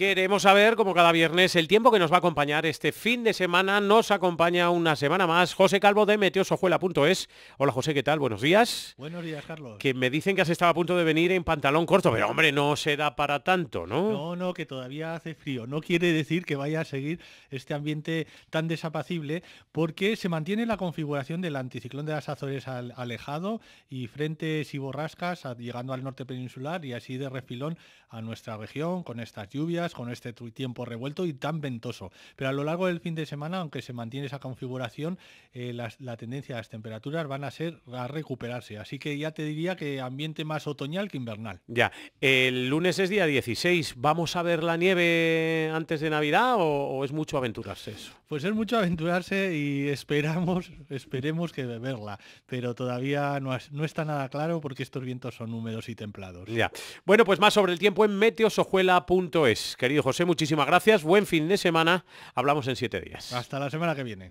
Queremos saber, como cada viernes, el tiempo que nos va a acompañar este fin de semana. Nos acompaña una semana más José Calvo de meteosojuela.es. Hola José, ¿qué tal? Buenos días. Buenos días, Carlos. Que me dicen que has estado a punto de venir en pantalón corto, pero hombre, no se da para tanto, ¿no? No, no, que todavía hace frío. No quiere decir que vaya a seguir este ambiente tan desapacible, porque se mantiene la configuración del anticiclón de las Azores alejado y frentes y borrascas llegando al norte peninsular y así de refilón a nuestra región con estas lluvias con este tiempo revuelto y tan ventoso. Pero a lo largo del fin de semana, aunque se mantiene esa configuración, eh, la tendencia a las temperaturas van a ser a recuperarse. Así que ya te diría que ambiente más otoñal que invernal. Ya, el lunes es día 16. ¿Vamos a ver la nieve antes de Navidad o, es mucho aventurarse eso? Pues es mucho aventurarse y esperamos, esperemos que verla. Pero todavía no, no está nada claro porque estos vientos son húmedos y templados. Ya. Bueno, pues más sobre el tiempo en meteosojuela.es. Querido José, muchísimas gracias. Buen fin de semana. Hablamos en siete días. Hasta la semana que viene.